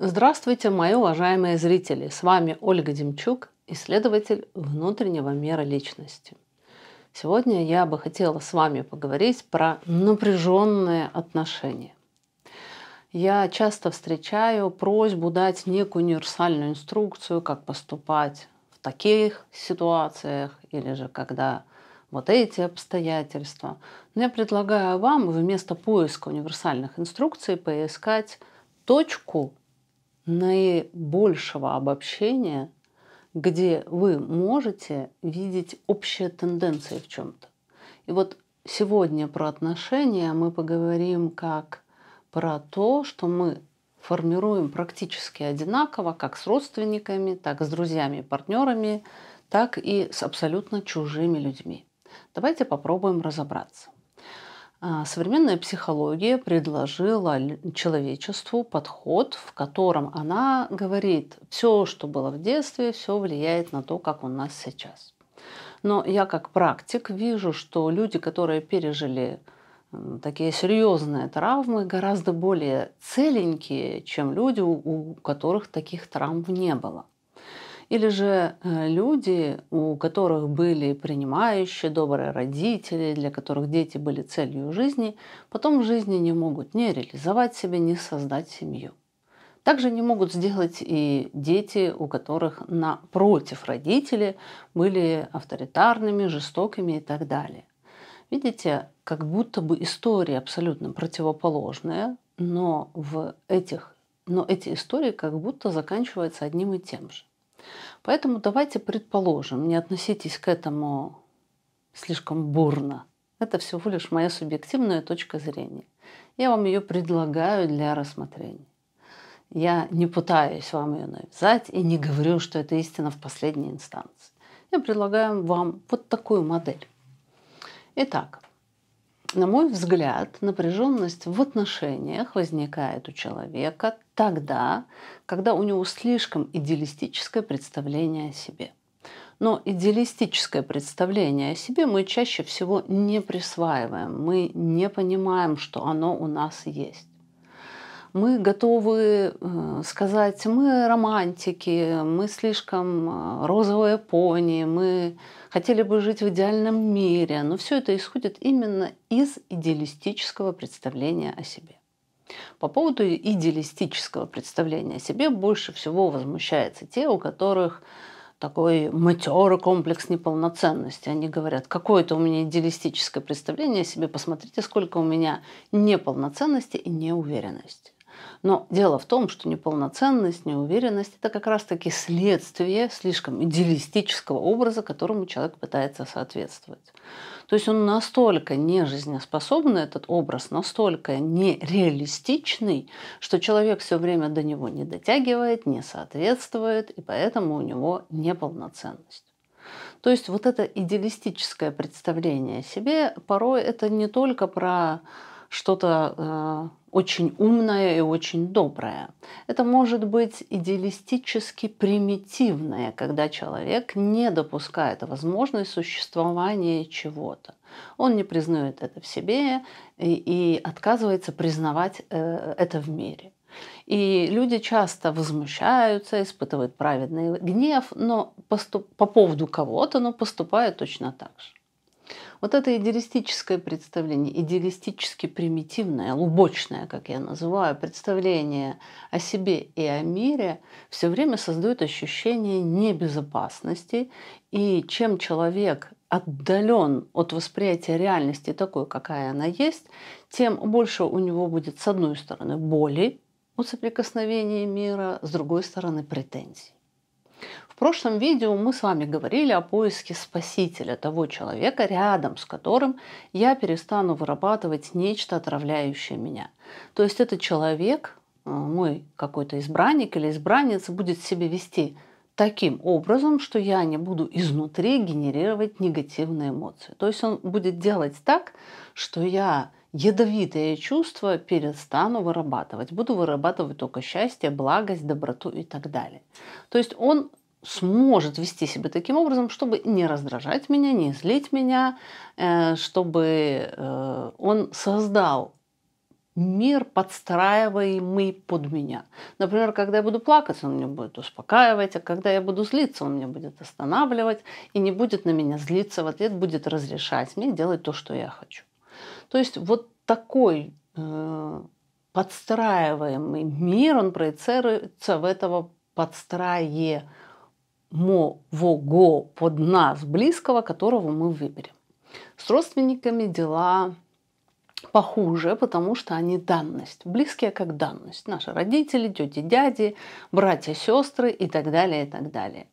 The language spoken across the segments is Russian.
Здравствуйте, мои уважаемые зрители! С вами Ольга Демчук, исследователь внутреннего мира личности. Сегодня я бы хотела с вами поговорить про напряженные отношения. Я часто встречаю просьбу дать некую универсальную инструкцию, как поступать в таких ситуациях или же когда вот эти обстоятельства. Но я предлагаю вам вместо поиска универсальных инструкций поискать точку наибольшего обобщения, где вы можете видеть общие тенденции в чем-то. И вот сегодня про отношения мы поговорим как про то, что мы формируем практически одинаково, как с родственниками, так с друзьями и партнерами, так и с абсолютно чужими людьми. Давайте попробуем разобраться. А, современная психология предложила человечеству подход, в котором она говорит, все, что было в детстве, все влияет на то, как у нас сейчас. Но я как практик вижу, что люди, которые пережили такие серьезные травмы, гораздо более целенькие, чем люди, у которых таких травм не было. Или же э, люди, у которых были принимающие, добрые родители, для которых дети были целью жизни, потом в жизни не могут ни реализовать себя, ни создать семью. Также не могут сделать и дети, у которых напротив родители были авторитарными, жестокими и так далее. Видите, как будто бы истории абсолютно противоположные, но, в этих, но эти истории как будто заканчиваются одним и тем же. Поэтому давайте предположим, не относитесь к этому слишком бурно. Это всего лишь моя субъективная точка зрения. Я вам ее предлагаю для рассмотрения. Я не пытаюсь вам ее навязать и не говорю, что это истина в последней инстанции. Я предлагаю вам вот такую модель. Итак, на мой взгляд, напряженность в отношениях возникает у человека тогда, когда у него слишком идеалистическое представление о себе. Но идеалистическое представление о себе мы чаще всего не присваиваем, мы не понимаем, что оно у нас есть мы готовы э, сказать, мы романтики, мы слишком э, розовые пони, мы хотели бы жить в идеальном мире. Но все это исходит именно из идеалистического представления о себе. По поводу идеалистического представления о себе больше всего возмущаются те, у которых такой матерый комплекс неполноценности. Они говорят, какое-то у меня идеалистическое представление о себе, посмотрите, сколько у меня неполноценности и неуверенности. Но дело в том, что неполноценность, неуверенность – это как раз-таки следствие слишком идеалистического образа, которому человек пытается соответствовать. То есть он настолько не жизнеспособный, этот образ настолько нереалистичный, что человек все время до него не дотягивает, не соответствует, и поэтому у него неполноценность. То есть вот это идеалистическое представление о себе порой это не только про что-то э, очень умное и очень доброе. Это может быть идеалистически примитивное, когда человек не допускает возможность существования чего-то. Он не признает это в себе и, и отказывается признавать э, это в мире. И люди часто возмущаются, испытывают праведный гнев, но поступ... по поводу кого-то, но поступают точно так же. Вот это идеалистическое представление, идеалистически примитивное, лубочное, как я называю, представление о себе и о мире все время создает ощущение небезопасности. И чем человек отдален от восприятия реальности такой, какая она есть, тем больше у него будет, с одной стороны, боли от соприкосновения мира, с другой стороны, претензий. В прошлом видео мы с вами говорили о поиске спасителя, того человека, рядом с которым я перестану вырабатывать нечто, отравляющее меня. То есть этот человек, э, мой какой-то избранник или избранница, будет себя вести таким образом, что я не буду изнутри генерировать негативные эмоции. То есть он будет делать так, что я ядовитые чувства перестану вырабатывать. Буду вырабатывать только счастье, благость, доброту и так далее. То есть он сможет вести себя таким образом, чтобы не раздражать меня, не злить меня, э, чтобы э, он создал мир, подстраиваемый под меня. Например, когда я буду плакать, он меня будет успокаивать, а когда я буду злиться, он меня будет останавливать и не будет на меня злиться в ответ, будет разрешать мне делать то, что я хочу. То есть вот такой э, подстраиваемый мир, он проецируется в этого подстраемого под нас близкого, которого мы выберем. С родственниками дела похуже, потому что они данность. Близкие как данность. Наши родители, тети, дяди, братья, сестры и так далее, и так далее.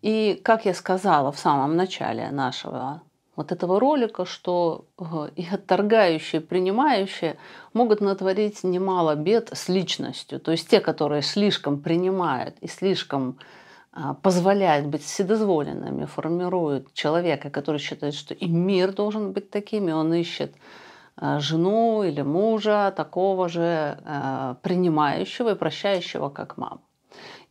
И, как я сказала в самом начале нашего вот этого ролика, что э, и отторгающие, и принимающие могут натворить немало бед с личностью. То есть те, которые слишком принимают и слишком а, позволяют быть вседозволенными, формируют человека, который считает, что и мир должен быть таким, и он ищет а, жену или мужа такого же а, принимающего и прощающего, как мама.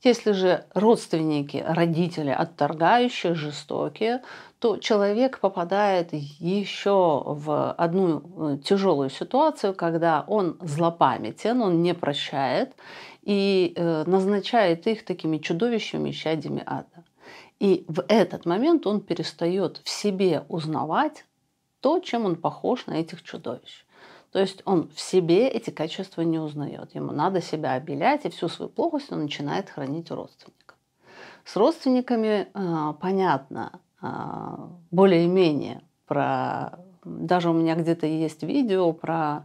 Если же родственники, родители отторгающие, жестокие, то человек попадает еще в одну э, тяжелую ситуацию, когда он злопамятен, он не прощает и э, назначает их такими чудовищами, щадями ада. И в этот момент он перестает в себе узнавать то, чем он похож на этих чудовищ. То есть он в себе эти качества не узнает. Ему надо себя обелять, и всю свою плохость он начинает хранить у родственников. С родственниками э, понятно э, более-менее про... Даже у меня где-то есть видео про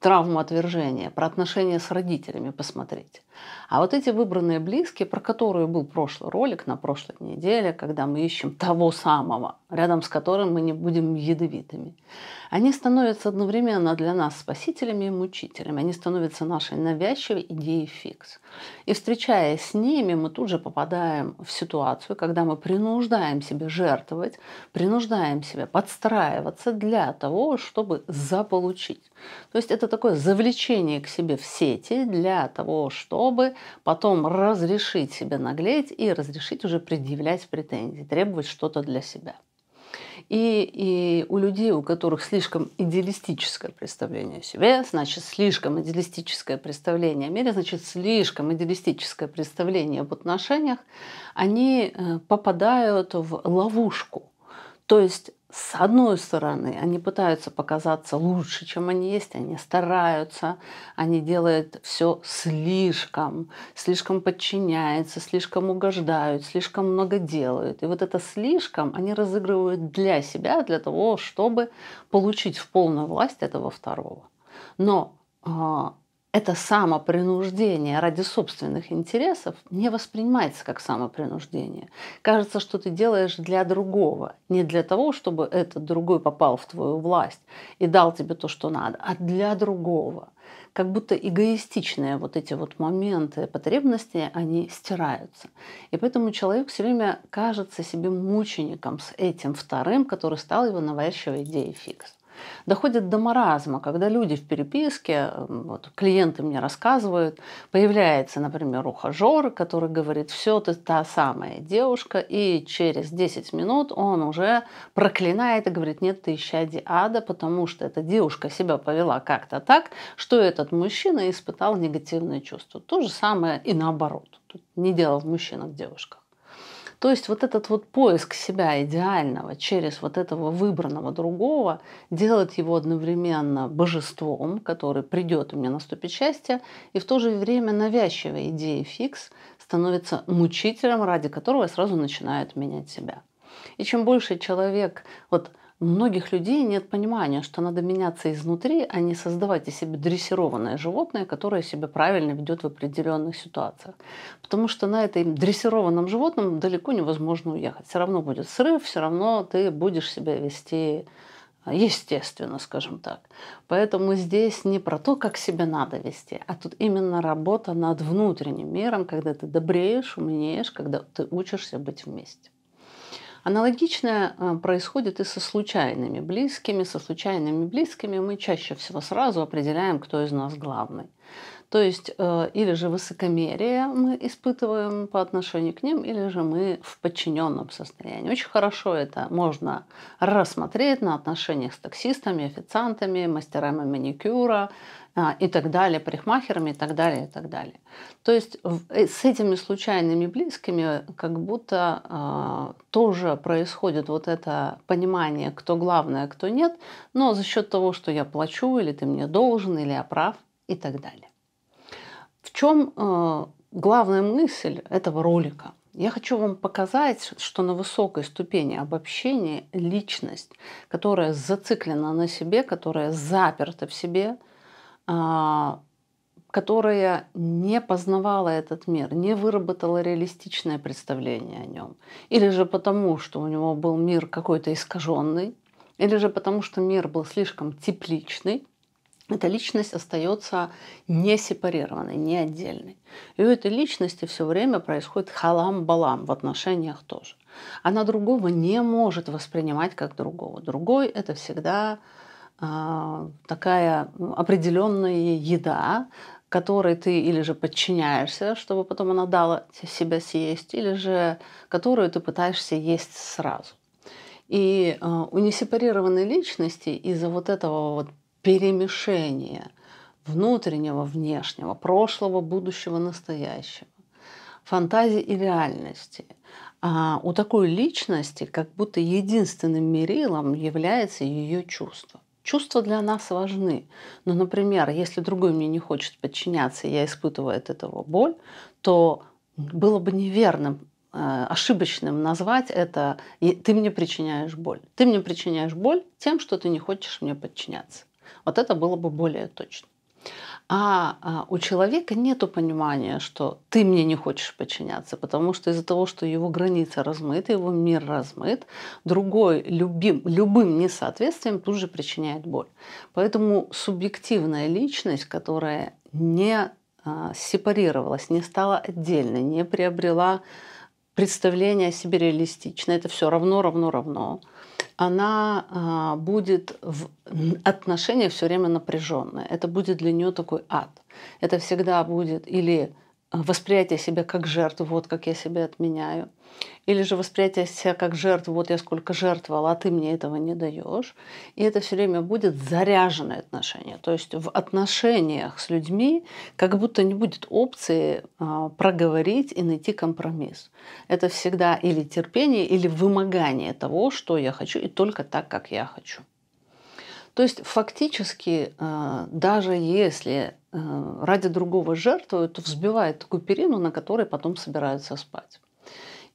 травму отвержения, про отношения с родителями посмотреть. А вот эти выбранные близкие, про которые был прошлый ролик на прошлой неделе, когда мы ищем того самого, рядом с которым мы не будем ядовитыми, они становятся одновременно для нас спасителями и мучителями. Они становятся нашей навязчивой идеей фикс. И встречаясь с ними, мы тут же попадаем в ситуацию, когда мы принуждаем себя жертвовать, принуждаем себя подстраиваться для того, чтобы заполучить. То есть это такое завлечение к себе в сети для того, чтобы чтобы потом разрешить себе наглеть и разрешить уже предъявлять претензии, требовать что-то для себя. И, и у людей, у которых слишком идеалистическое представление о себе, значит, слишком идеалистическое представление о мире, значит, слишком идеалистическое представление об отношениях, они э, попадают в ловушку. То есть с одной стороны, они пытаются показаться лучше, чем они есть, они стараются, они делают все слишком, слишком подчиняются, слишком угождают, слишком много делают. И вот это слишком они разыгрывают для себя, для того, чтобы получить в полную власть этого второго. Но а, это самопринуждение ради собственных интересов не воспринимается как самопринуждение. Кажется, что ты делаешь для другого, не для того, чтобы этот другой попал в твою власть и дал тебе то, что надо, а для другого. Как будто эгоистичные вот эти вот моменты потребности, они стираются. И поэтому человек все время кажется себе мучеником с этим вторым, который стал его навязчивой идеей фикс доходит до маразма, когда люди в переписке, вот, клиенты мне рассказывают, появляется, например, ухажер, который говорит, все, ты та самая девушка, и через 10 минут он уже проклинает и говорит, нет, ты исчадие ада, потому что эта девушка себя повела как-то так, что этот мужчина испытал негативные чувства. То же самое и наоборот. Тут не дело в мужчинах, девушках. То есть вот этот вот поиск себя идеального через вот этого выбранного другого делать его одновременно божеством, который придет и мне наступит счастье, и в то же время навязчивая идея фикс становится мучителем, ради которого я сразу начинаю менять себя. И чем больше человек вот у многих людей нет понимания, что надо меняться изнутри, а не создавать из себя дрессированное животное, которое себя правильно ведет в определенных ситуациях. Потому что на этом дрессированном животном далеко невозможно уехать. Все равно будет срыв, все равно ты будешь себя вести а, естественно, скажем так. Поэтому здесь не про то, как себя надо вести, а тут именно работа над внутренним миром, когда ты добреешь, умнеешь, когда ты учишься быть вместе. Аналогичное э, происходит и со случайными близкими. Со случайными близкими мы чаще всего сразу определяем, кто из нас главный. То есть э, или же высокомерие мы испытываем по отношению к ним, или же мы в подчиненном состоянии. Очень хорошо это можно рассмотреть на отношениях с таксистами, официантами, мастерами маникюра а, и так далее, парикмахерами и так далее, и так далее. То есть э, с этими случайными близкими как будто э, тоже происходит вот это понимание, кто главное, а кто нет, но за счет того, что я плачу, или ты мне должен, или я прав и так далее. В чем э, главная мысль этого ролика? Я хочу вам показать, что на высокой ступени обобщения личность, которая зациклена на себе, которая заперта в себе, а, которая не познавала этот мир, не выработала реалистичное представление о нем, или же потому, что у него был мир какой-то искаженный, или же потому, что мир был слишком тепличный, эта личность остается не сепарированной, не отдельной. И у этой личности все время происходит халам-балам в отношениях тоже. Она другого не может воспринимать как другого. Другой – это всегда э, такая ну, определенная еда, которой ты или же подчиняешься, чтобы потом она дала себя съесть, или же которую ты пытаешься есть сразу. И а, у несепарированной личности из-за вот этого вот перемешение внутреннего, внешнего, прошлого, будущего, настоящего, фантазии и реальности. А у такой личности как будто единственным мерилом является ее чувство. Чувства для нас важны. Но, ну, например, если другой мне не хочет подчиняться, и я испытываю от этого боль, то было бы неверным э, ошибочным назвать это «ты мне причиняешь боль». Ты мне причиняешь боль тем, что ты не хочешь мне подчиняться. Вот это было бы более точно. А, а у человека нет понимания, что ты мне не хочешь подчиняться, потому что из-за того, что его граница размыта, его мир размыт, другой любим, любым несоответствием тут же причиняет боль. Поэтому субъективная личность, которая не а, сепарировалась, не стала отдельной, не приобрела представление о себе реалистично, это все равно, равно, равно – она а, будет в отношения все время напряженная. Это будет для нее такой ад. Это всегда будет или Э, восприятие себя как жертву, вот как я себя отменяю. Или же восприятие себя как жертву, вот я сколько жертвовала, а ты мне этого не даешь. И это все время будет заряженное отношение. То есть в отношениях с людьми как будто не будет опции а, проговорить и найти компромисс. Это всегда или терпение, или вымогание того, что я хочу, и только так, как я хочу. То есть фактически, э, даже если э, ради другого жертвуют, то взбивает такую перину, на которой потом собираются спать.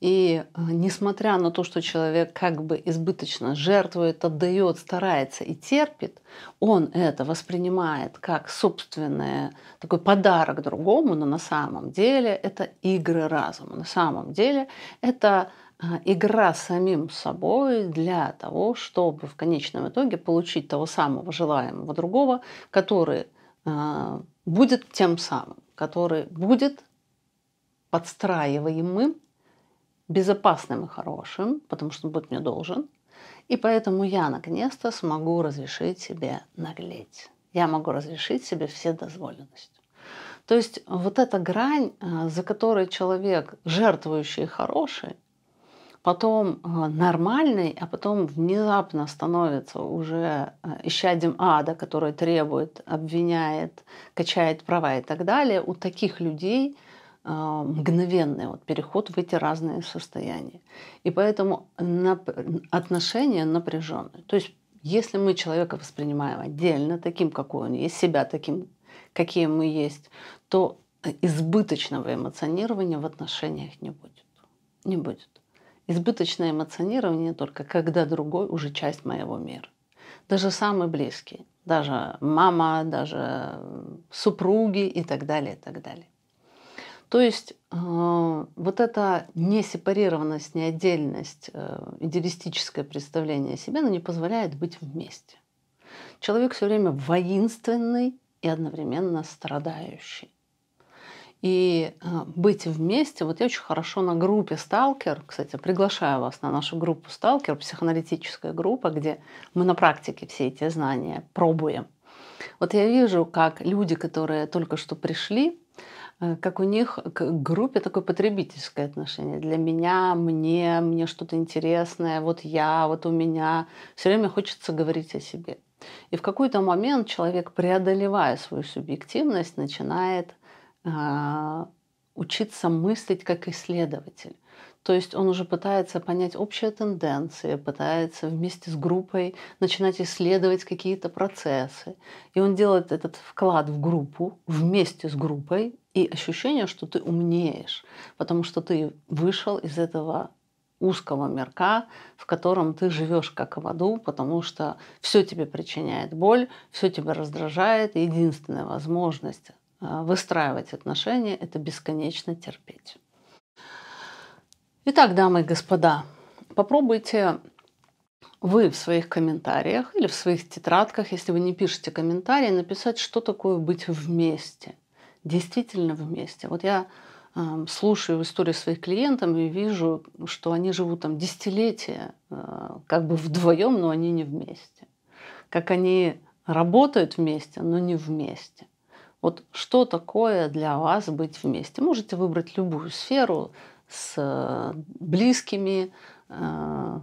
И э, несмотря на то, что человек как бы избыточно жертвует, отдает, старается и терпит, он это воспринимает как собственное такой подарок другому, но на самом деле это игры разума. На самом деле это а, игра самим собой для того, чтобы в конечном итоге получить того самого желаемого другого, который а, будет тем самым, который будет подстраиваемым, безопасным и хорошим, потому что он будет мне должен. И поэтому я наконец-то смогу разрешить себе наглеть. Я могу разрешить себе все дозволенность. То есть вот эта грань, а, за которой человек, жертвующий и хороший, потом а, нормальный, а потом внезапно становится уже а, исчадим ада, который требует, обвиняет, качает права и так далее, у таких людей а, мгновенный вот переход в эти разные состояния. И поэтому нап- отношения напряженные. То есть если мы человека воспринимаем отдельно, таким, какой он есть, себя таким, какие мы есть, то э, избыточного эмоционирования в отношениях не будет. Не будет. Избыточное эмоционирование только когда другой уже часть моего мира. Даже самый близкий, даже мама, даже супруги и так далее, и так далее. То есть э, вот эта несепарированность, неотдельность, э, идеалистическое представление о себе, оно не позволяет быть вместе. Человек все время воинственный и одновременно страдающий и а, быть вместе. Вот я очень хорошо на группе «Сталкер», кстати, приглашаю вас на нашу группу «Сталкер», психоаналитическая группа, где мы на практике все эти знания пробуем. Вот я вижу, как люди, которые только что пришли, э, как у них к группе такое потребительское отношение. Для меня, мне, мне что-то интересное, вот я, вот у меня. Все время хочется говорить о себе. И в какой-то момент человек, преодолевая свою субъективность, начинает а, учиться мыслить как исследователь. То есть он уже пытается понять общие тенденции, пытается вместе с группой начинать исследовать какие-то процессы. И он делает этот вклад в группу вместе с группой и ощущение, что ты умнеешь, потому что ты вышел из этого узкого мирка, в котором ты живешь как в аду, потому что все тебе причиняет боль, все тебя раздражает, и единственная возможность а, выстраивать отношения – это бесконечно терпеть. Итак, дамы и господа, попробуйте вы в своих комментариях или в своих тетрадках, если вы не пишете комментарии, написать, что такое быть вместе. Действительно вместе. Вот я а, слушаю истории своих клиентов и вижу, что они живут там десятилетия, а, как бы вдвоем, но они не вместе. Как они работают вместе, но не вместе. Вот что такое для вас быть вместе? Можете выбрать любую сферу с э, близкими, э,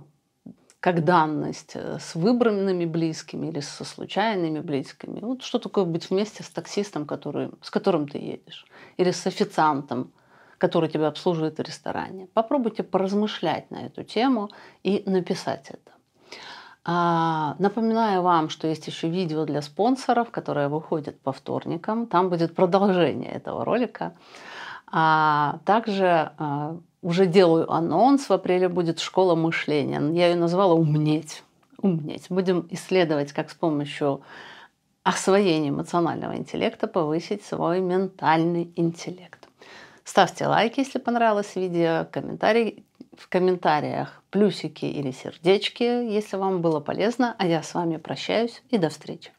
как данность, э, с выбранными близкими или со случайными близкими. Вот что такое быть вместе с таксистом, который, с которым ты едешь, или с официантом, который тебя обслуживает в ресторане. Попробуйте поразмышлять на эту тему и написать это. А, напоминаю вам, что есть еще видео для спонсоров, которое выходит по вторникам. Там будет продолжение этого ролика. А также а, уже делаю анонс. В апреле будет школа мышления. Я ее назвала «Умнеть». Умнеть. Будем исследовать, как с помощью освоения эмоционального интеллекта повысить свой ментальный интеллект. Ставьте лайк, если понравилось видео, Комментарии в комментариях плюсики или сердечки, если вам было полезно. А я с вами прощаюсь и до встречи.